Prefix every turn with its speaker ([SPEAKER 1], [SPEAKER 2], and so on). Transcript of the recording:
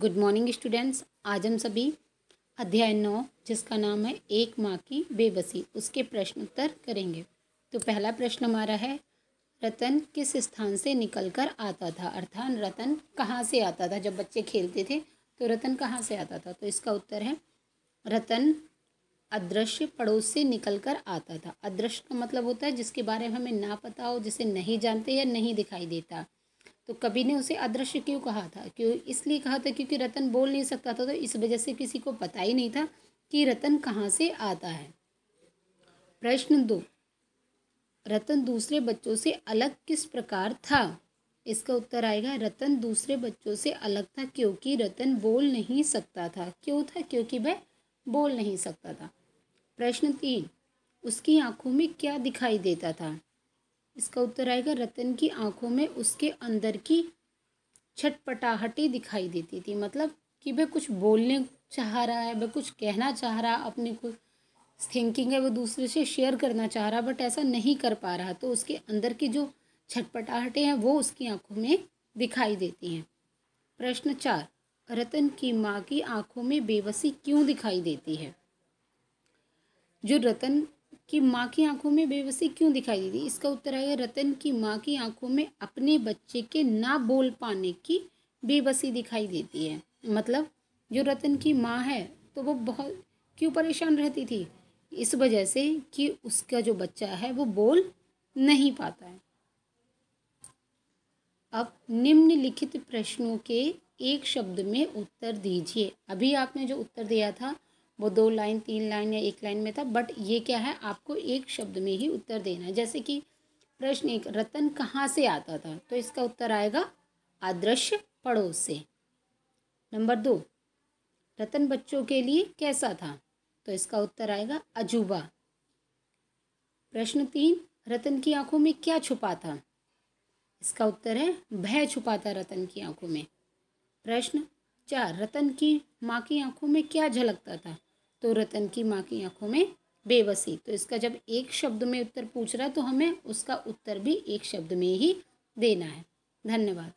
[SPEAKER 1] good morning students आज हम सभी अध्याय नौ जिसका नाम है एक माँ की बेबसी उसके प्रश्न उत्तर करेंगे तो पहला प्रश्न हमारा है रतन किस स्थान से निकल कर आता था अर्थात रतन कहाँ से आता था जब बच्चे खेलते थे तो रतन कहाँ से आता था तो इसका उत्तर है रतन अदृश्य पड़ोस से निकल कर आता था अदृश्य का मतलब होता है जिसके बारे में हमें ना पता हो जिसे नहीं जानते या नहीं दिखाई देता तो कभी ने उसे अदृश्य क्यों कहा था क्यों इसलिए कहा था क्योंकि रतन बोल नहीं सकता था तो इस वजह से किसी को पता ही नहीं था कि रतन कहाँ से आता है प्रश्न दो रतन दूसरे बच्चों से अलग किस प्रकार था इसका उत्तर आएगा रतन दूसरे बच्चों से अलग था क्योंकि रतन बोल नहीं सकता था क्यों था क्योंकि वह बोल नहीं सकता था प्रश्न तीन उसकी आंखों में क्या दिखाई देता था इसका उत्तर आएगा रतन की आंखों में उसके अंदर की छटपटाहटी दिखाई देती थी मतलब कि वह कुछ बोलने चाह रहा है वह कुछ कहना चाह रहा अपने को थिंकिंग है वो दूसरे से शेयर करना चाह रहा बट ऐसा नहीं कर पा रहा तो उसके अंदर की जो छटपटाहटें हैं वो उसकी आंखों में दिखाई देती हैं प्रश्न चार रतन की माँ की आंखों में बेबसी क्यों दिखाई देती है जो रतन कि माँ की आंखों में बेबसी क्यों दिखाई देती इसका उत्तर आएगा रतन की माँ की आंखों में अपने बच्चे के ना बोल पाने की बेबसी दिखाई देती है मतलब जो रतन की माँ है तो वो बहुत क्यों परेशान रहती थी इस वजह से कि उसका जो बच्चा है वो बोल नहीं पाता है अब निम्नलिखित प्रश्नों के एक शब्द में उत्तर दीजिए अभी आपने जो उत्तर दिया था वो दो लाइन तीन लाइन या एक लाइन में था बट ये क्या है आपको एक शब्द में ही उत्तर देना है जैसे कि प्रश्न एक रतन कहाँ से आता था तो इसका उत्तर आएगा आदर्श पड़ोस से नंबर दो रतन बच्चों के लिए कैसा था तो इसका उत्तर आएगा अजूबा प्रश्न तीन रतन की आंखों में क्या छुपा था इसका उत्तर है भय छुपा था रतन की आंखों में प्रश्न चार रतन की माँ की आंखों में क्या झलकता था तो रतन की माँ की आंखों में बेबसी तो इसका जब एक शब्द में उत्तर पूछ रहा तो हमें उसका उत्तर भी एक शब्द में ही देना है धन्यवाद